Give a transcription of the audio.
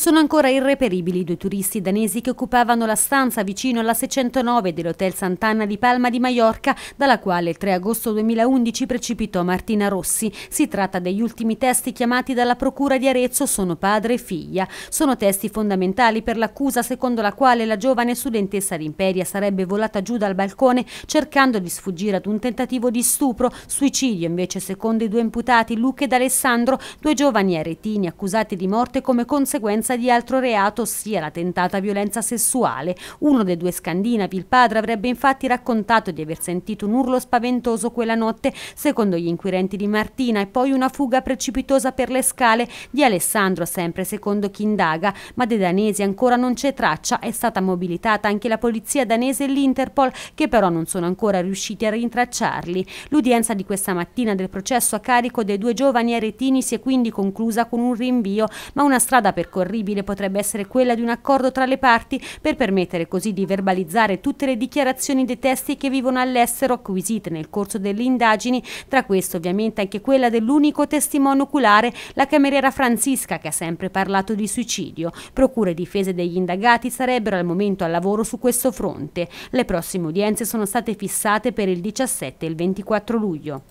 Sono ancora irreperibili i due turisti danesi che occupavano la stanza vicino alla 609 dell'Hotel Sant'Anna di Palma di Maiorca, dalla quale il 3 agosto 2011 precipitò Martina Rossi. Si tratta degli ultimi testi chiamati dalla Procura di Arezzo, sono padre e figlia. Sono testi fondamentali per l'accusa secondo la quale la giovane studentessa d'imperia sarebbe volata giù dal balcone cercando di sfuggire ad un tentativo di stupro, suicidio invece secondo i due imputati Luca ed Alessandro, due giovani aretini accusati di morte come conseguenza presenza di altro reato, ossia la tentata violenza sessuale. Uno dei due scandinavi, il padre, avrebbe infatti raccontato di aver sentito un urlo spaventoso quella notte, secondo gli inquirenti di Martina, e poi una fuga precipitosa per le scale di Alessandro, sempre secondo chi indaga, ma dei danesi ancora non c'è traccia, è stata mobilitata anche la polizia danese e l'Interpol, che però non sono ancora riusciti a rintracciarli. L'udienza di questa mattina del processo a carico dei due giovani aretini si è quindi conclusa con un rinvio, ma una strada percorrita preferibile potrebbe essere quella di un accordo tra le parti per permettere così di verbalizzare tutte le dichiarazioni dei testi che vivono all'estero acquisite nel corso delle indagini, tra queste ovviamente anche quella dell'unico testimone oculare, la cameriera Franziska che ha sempre parlato di suicidio. Procure e difese degli indagati sarebbero al momento al lavoro su questo fronte. Le prossime udienze sono state fissate per il 17 e il 24 luglio.